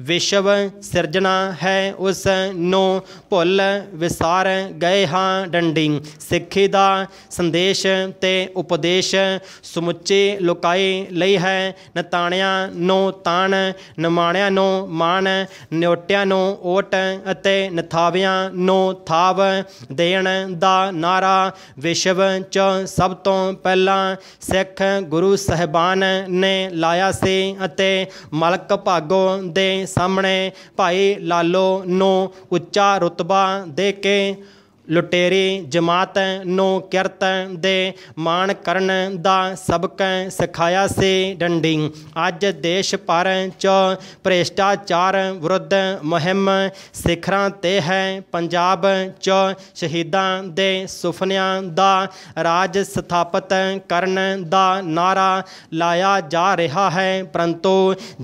ਵਿਸ਼ਵ ਸਿਰਜਣਾ ਹੈ ਉਸ ਨੂੰ ਭੁੱਲ ਵਿਸਾਰ ਗਏ ਹਾਂ ਡੰਡੀ ਸਿੱਖੀ ਦਾ ਸੰਦੇਸ਼ ਤੇ ਉਪਦੇਸ਼ ਸਮੁੱਚੇ ਲੁਕਾਏ ਲਈ ਹੈ ਨਤਾਣਿਆਂ ਨੂੰ ਤਾਣ ਨਮਾਣਿਆਂ ਨੂੰ ਮਾਣ ਨਿਉਟਿਆਂ ਨੂੰ ਓਟ ਅਤੇ ਨਥਾਵਿਆਂ ਨੂੰ ਥਾਵ ਦੇਣ ਦਾ ਨਾਰਾ ਵਿਸ਼ਵ ਚ ਸਭ ਤੋਂ ਪਹਿਲਾਂ ਸਿੱਖ ਗੁਰੂ ਸਹਿਬਾਨ ਨੇ ਲਾਇਆ ਸੀ ਅਤੇ ਮਲਕ ਭਾਗੋ ਦੇ ਸਾਹਮਣੇ ਭਾਈ ਲਾਲੋ ਨੂੰ ਉੱਚਾ ਰਤਬਾ ਦੇ ਕੇ ਲੁਟੇਰੀ ਜਮਾਤ ਨੂੰ ਕਿਰਤ ਦੇ ਮਾਣ ਕਰਨ ਦਾ ਸਬਕ ਸਿਖਾਇਆ ਸੀ ਡੰਡੀ ਅੱਜ ਦੇਸ਼ ਭਰ ਚ ਭ੍ਰਿਸ਼ਟਾਚਾਰ ਵਿਰੁੱਧ ਮੁਹਿੰਮ ਸਿਖਰਾਂ ਤੇ ਹੈ ਪੰਜਾਬ ਚ ਸ਼ਹੀਦਾਂ ਦੇ ਸੁਪਨਿਆਂ ਦਾ ਰਾਜ ਸਥਾਪਿਤ ਕਰਨ ਦਾ ਨਾਰਾ ਲਾਇਆ ਜਾ ਰਿਹਾ ਹੈ ਪਰੰਤੂ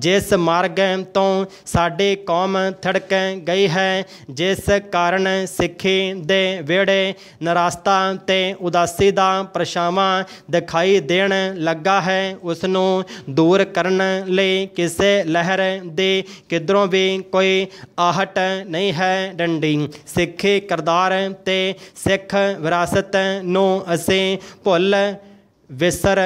ਜਿਸ ਮਾਰਗ ਤੋਂ ਸਾਡੇ ਕੌਮ ਥੜਕ ਗਈ ਹੈ ਜਿਸ ਕਾਰਨ ਸਿੱਖੀ ਦੇ ਵਿਹੜੇ ਨਰਾਸਤਾ ਤੇ ਉਦਾਸੀ ਦਾ ਪਰਛਾਵਾਂ ਦਿਖਾਈ ਦੇਣ ਲੱਗਾ ਹੈ ਉਸ ਨੂੰ ਦੂਰ ਕਰਨ ਲਈ ਕਿਸੇ ਲਹਿਰ ਦੇ ਕਿਧਰੋਂ ਵੀ ਕੋਈ ਆਹਟ ਨਹੀਂ ਹੈ ਡੰਡੀ ਸਿੱਖੇ ਕਰਦਾਰ ਤੇ ਸਿੱਖ ਵਿਰਾਸਤ ਨੂੰ ਅਸੀਂ ਭੁੱਲ ਵਿਸਰ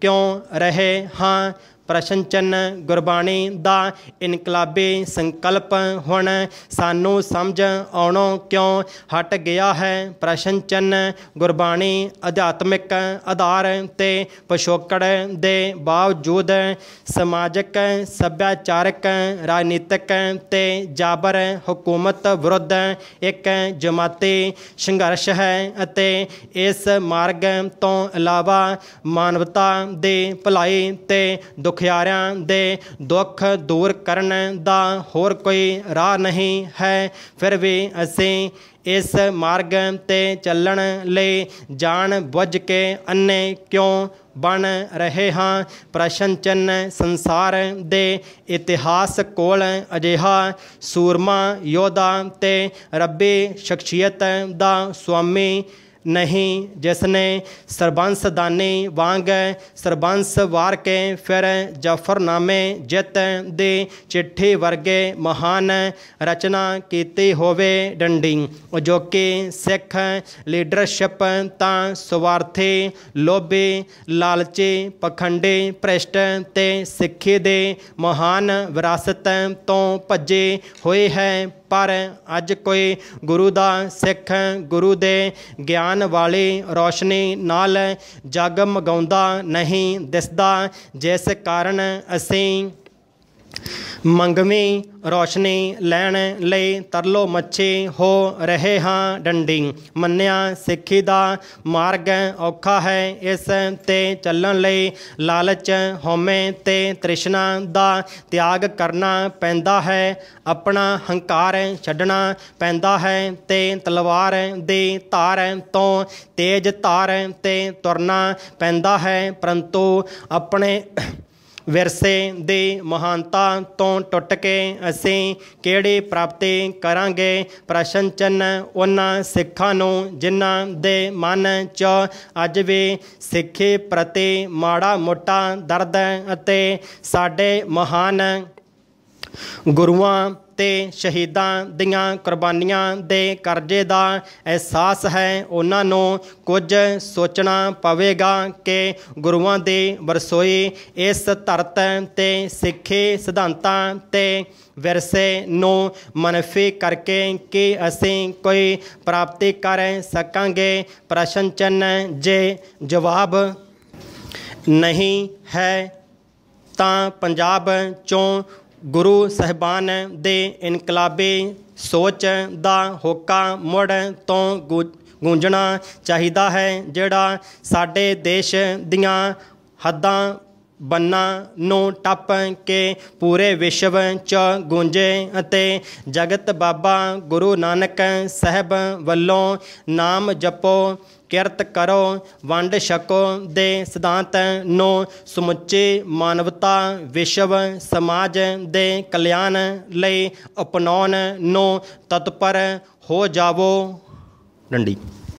ਕਿਉਂ ਰਹੇ ਹਾਂ ਪ੍ਰਸ਼ਨ ਚਿੰਨ ਗੁਰਬਾਣੀ ਦਾ ਇਨਕਲਾਬੇ ਸੰਕਲਪ ਹੁਣ ਸਾਨੂੰ ਸਮਝ ਆਉਣੋਂ ਕਿਉਂ ਹਟ ਗਿਆ ਹੈ ਪ੍ਰਸ਼ਨ ਚਿੰਨ ਗੁਰਬਾਣੀ ਅਧਿਆਤਮਿਕ ਆਧਾਰ ਤੇ ਪਸ਼ੋਕੜ ਦੇ ਬਾਵਜੂਦ ਸਮਾਜਿਕ ਸੱਭਿਆਚਾਰਕ ਰਾਜਨੀਤਿਕ ਤੇ ਜਾਬਰ ਹਕੂਮਤ ਵਿਰੁੱਧ ਇੱਕ ਜਮਾਤੀ ਸੰਘਰਸ਼ ਹੈ ਅਤੇ ਇਸ ਮਾਰਗ ਤੋਂ ਇਲਾਵਾ ਮਾਨਵਤਾ ਦੇ ਭਲਾਈ ਤੇ ਦੁੱਖ ਦੁਖਿਆਰਿਆਂ ਦੇ ਦੁੱਖ ਦੂਰ ਕਰਨ ਦਾ ਹੋਰ ਕੋਈ ਰਾਹ ਨਹੀਂ ਹੈ ਫਿਰ ਵੀ ਅਸੀਂ ਇਸ ਮਾਰਗ ਤੇ ਚੱਲਣ ਲਈ ਜਾਣ ਬੁੱਝ ਕੇ ਅੰਨੇ ਕਿਉਂ ਬਣ ਰਹੇ ਹਾਂ ਪ੍ਰਸ਼ਨ ਚੰਨ ਸੰਸਾਰ ਦੇ ਇਤਿਹਾਸ ਕੋਲ ਅਜਿਹਾ ਸੂਰਮਾ ਯੋਧਾ ਤੇ ਰੱਬੀ ਸ਼ਖਸੀਅਤ ਦਾ ਸੁਆਮੀ ਜਿਸ ਨੇ ਸਰਬੰਸ ਦਾਨੇ ਵਾਂਗ ਸਰਬੰਸ ਵਾਰ ਕੇ ਫਿਰ ਜਫਰਨਾਮੇ ਜਿੱਤ ਦੇ ਚਿੱਠੇ ਵਰਗੇ ਮਹਾਨ ਰਚਨਾ ਕੀਤੀ ਹੋਵੇ ਡੰਡੀ ਜੋ ਕਿ ਸਿੱਖ ਲੀਡਰਸ਼ਿਪ ਤਾਂ ਸਵਾਰਥੇ ਲੋਭੀ ਲਾਲਚੇ ਪਖੰਡੇ ਪ੍ਰਸ਼ਟ ਤੇ ਸਿੱਖੇ ਦੇ ਮਹਾਨ ਵਿਰਾਸਤ ਤੋਂ ਭੱਜੇ ਹੋਏ ਹੈ ਪਰ ਅੱਜ ਕੋਈ ਗੁਰੂ ਦਾ ਸਿੱਖ ਗੁਰੂ ਦੇ ਗਿਆਨ ਵਾਲੇ ਰੋਸ਼ਨੀ ਨਾਲ ਜਗ ਮਗਾਉਂਦਾ ਨਹੀਂ ਦਿਸਦਾ ਜਿਸ ਕਾਰਨ ਅਸੀਂ ਮੰਗਵੇਂ ਰੋਸ਼ਨੀ ਲੈਣ ਲਈ ਤਰਲੋ ਮੱਛੇ ਹੋ ਰਹੇ ਹਾਂ ਡੰਡੀ ਮੰਨਿਆ ਸਿੱਖੀ ਦਾ ਮਾਰਗ ਔਖਾ ਹੈ ਇਸ ਤੇ ਚੱਲਣ ਲਈ ਲਾਲਚ ਹਉਮੈ ਤੇ ਤ੍ਰਿਸ਼ਨਾ ਦਾ ਤਿਆਗ ਕਰਨਾ ਪੈਂਦਾ ਹੈ ਆਪਣਾ ਹੰਕਾਰ ਛੱਡਣਾ ਪੈਂਦਾ ਹੈ ਤੇ ਤਲਵਾਰ ਦੇ ਧਾਰ ਤੋਂ ਤੇਜ ਧਾਰ ਤੇ ਤੁਰਨਾ ਪੈਂਦਾ ਹੈ ਪਰੰਤੂ ਆਪਣੇ ਵਿਰਸੇ ਦੀ ਮਹਾਨਤਾ ਤੋਂ ਟੁੱਟ ਕੇ ਅਸੀਂ ਕਿਹੜੀ ਪ੍ਰਾਪਤੀ ਕਰਾਂਗੇ ਪ੍ਰਸ਼ਨ ਚਿੰਨ ਉਹਨਾਂ ਸਿੱਖਾਂ ਨੂੰ ਜਿਨ੍ਹਾਂ ਦੇ ਮਨ 'ਚ ਅੱਜ ਵੀ ਸਿੱਖੀ ਪ੍ਰਤੀ ਮਾੜਾ ਮੋਟਾ ਦਰਦ ਅਤੇ ਸਾਡੇ ਮਹਾਨ ਗੁਰੂਆਂ ਤੇ ਸ਼ਹੀਦਾਂ ਦੀਆਂ ਕੁਰਬਾਨੀਆਂ ਦੇ ਕਰਜ਼ੇ ਦਾ ਅਹਿਸਾਸ ਹੈ ਉਹਨਾਂ ਨੂੰ ਕੁਝ ਸੋਚਣਾ ਪਵੇਗਾ ਕਿ ਗੁਰੂਆਂ ਦੀ ਵਰਸੋਈ ਇਸ ਧਰਤ ਤੇ ਸਿੱਖੇ ਸਿਧਾਂਤਾਂ ਤੇ ਵਿਰਸੇ ਨੂੰ ਮਨਫੀ ਕਰਕੇ ਕਿ ਅਸੀਂ ਕੋਈ ਪ੍ਰਾਪਤੀ ਕਰ ਸਕਾਂਗੇ ਪ੍ਰਸ਼ਨ ਚਿੰਨ ਜੇ ਜਵਾਬ ਨਹੀਂ ਹੈ ਤਾਂ ਪੰਜਾਬ ਚੋਂ ਗੁਰੂ ਸਹਿਬਾਨ ਦੇ ਇਨਕਲਾਬੀ ਸੋਚ ਦਾ ਹੋਕਾ ਮੁੜ ਤੋਂ ਗੂੰਜਣਾ ਚਾਹੀਦਾ ਹੈ ਜਿਹੜਾ ਸਾਡੇ ਦੇਸ਼ ਦੀਆਂ ਹੱਦਾਂ ਬੰਨਾਂ ਨੂੰ ਟੱਪ ਕੇ ਪੂਰੇ ਵਿਸ਼ਵ 'ਚ ਗੂੰਜੇ ਅਤੇ ਜਗਤ ਬਾਬਾ ਗੁਰੂ ਨਾਨਕ ਸਾਹਿਬ ਵੱਲੋਂ ਨਾਮ ਜਪੋ ਕਿਰਤ ਕਰੋ ਵੰਡ ਛਕੋ ਦੇ ਸਿਧਾਂਤ ਨੂੰ ਸਮੁੱਚੇ ਮਾਨਵਤਾ ਵਿਸ਼ਵ ਸਮਾਜ ਦੇ ਕਲਿਆਣ ਲਈ ਅਪਣਾਉਣ ਨੂੰ ਤਤਪਰ ਹੋ ਜਾਵੋ ਡੰਡੀ